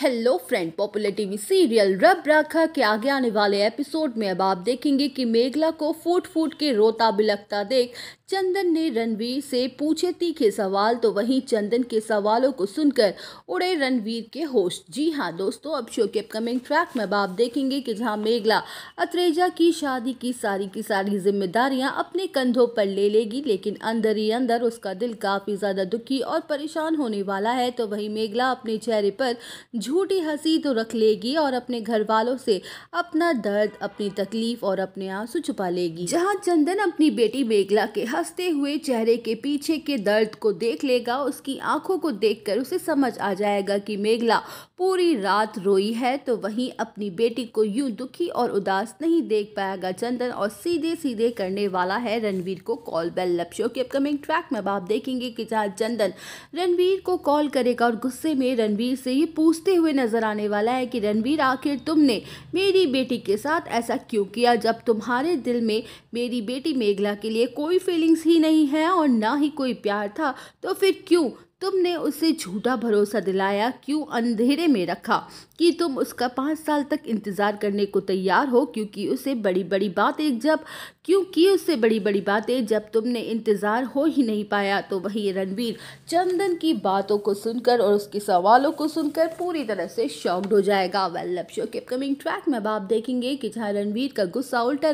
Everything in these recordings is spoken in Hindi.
hello friend popular TV serial Rab Rakha के आगे आने वाले एपिसोड में अब आप देखेंगे कि मेघला को फूट फूट के रोता बिलखता देख चंदन ने रणवीर से पूछे तीखे सवाल तो वहीं चंदन के सवालों को सुनकर उड़े रणवीर के होश जी हाँ दोस्तों अब शो के अपकमिंग ट्रैक में आप देखेंगे कि जहाँ मेघला अत्रेजा की शादी की सारी की सारी जिम्मेदारियाँ अपने कंधों पर ले लेगी लेकिन अंदर ही अंदर उसका दिल काफ़ी ज़्यादा दुखी और परेशान होने वाला है तो वहीं मेघला अपने चेहरे पर झूठी हंसी तो रख लेगी और अपने घर वालों से अपना दर्द अपनी तकलीफ और अपने आंसू छुपा लेगी जहाँ चंदन अपनी बेटी मेघला के हंसते हुए चेहरे के पीछे के दर्द को देख लेगा उसकी आंखों को देखकर उसे समझ आ जाएगा कि मेघला पूरी रात रोई है तो वहीं अपनी बेटी को यूं दुखी और उदास नहीं देख पाएगा चंदन और सीधे सीधे करने वाला है रणवीर को कॉल बेल लव शो के अपकमिंग ट्रैक में आप देखेंगे कि जहाँ चंदन रणवीर को कॉल करेगा और गुस्से में रणवीर से ये पूछते हुए नजर आने वाला है कि रणवीर आखिर तुमने मेरी बेटी के साथ ऐसा क्यों किया जब तुम्हारे दिल में मेरी बेटी मेघला के लिए कोई फीलिंग फीलिंग्स ही नहीं है और ना ही कोई प्यार था तो फिर क्यों तुमने उसे झूठा भरोसा दिलाया क्यों अंधेरे में रखा कि तुम उसका पाँच साल तक इंतज़ार करने को तैयार हो क्योंकि उसे बड़ी बड़ी बात एक जब क्यों की उससे बड़ी बड़ी बातें जब तुमने इंतज़ार हो ही नहीं पाया तो वही रणवीर चंदन की बातों को सुनकर और उसके सवालों को सुनकर पूरी तरह से शॉक्ड हो जाएगा वेल लव शो के अपकमिंग ट्रैक में अब आप देखेंगे कि जहाँ रणवीर का गुस्सा उल्टा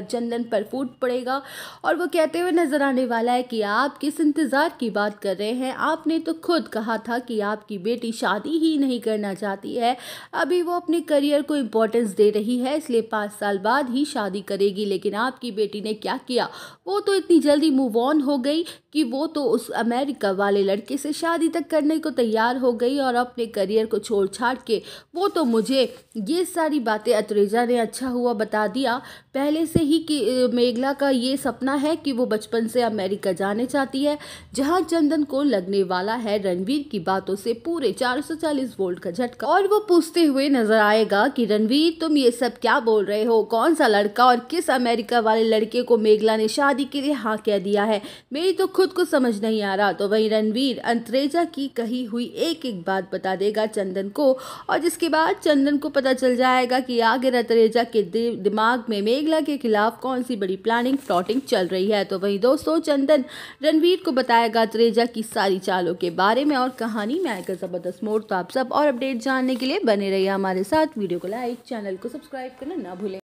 चंदन पर फूट पड़ेगा और वो कहते हुए नजर आने वाला है कि आप किस इंतज़ार की बात कर रहे हैं आपने तो खुद कहा था कि आपकी बेटी शादी ही नहीं करना चाहती है अभी वो अपने करियर को इम्पोर्टेंस दे रही है इसलिए पाँच साल बाद ही शादी करेगी लेकिन आपकी बेटी ने क्या किया वो तो इतनी जल्दी मूव ऑन हो गई कि वो तो उस अमेरिका वाले लड़के से शादी तक करने को तैयार हो गई और अपने करियर को छोड़ छाड़ के वो तो मुझे ये सारी बातें अतरेजा ने अच्छा हुआ बता दिया पहले से ही कि मेघला का ये सपना है कि वो बचपन से अमेरिका जाने चाहती है जहाँ चंदन को लगने वाला है रणवीर की बातों से पूरे 440 वोल्ट का झटका और वो पूछते हुए नजर आएगा कि रणवीर तुम ये सब क्या बोल रहे हो कौन सा लड़का और किस अमेरिका वाले वाले लड़के को मेघला ने शादी के लिए हाँ कह दिया है मेरी तो खुद को समझ नहीं आ रहा तो वही रणवीर अंतरेजा की कही हुई एक एक बात बता देगा चंदन को और जिसके बाद चंदन को पता चल जाएगा कि आगे अंतरेजा के दिमाग में मेघला के खिलाफ कौन सी बड़ी प्लानिंग प्लॉटिंग चल रही है तो वही दोस्तों चंदन रणवीर को बताएगा अंतरेजा की सारी चालों के बारे में और कहानी में आएगा ज़बरदस्त मोड़ तो आप सब और अपडेट जानने के लिए बने रहिए हमारे साथ वीडियो को लाइक चैनल को सब्सक्राइब करना ना भूलें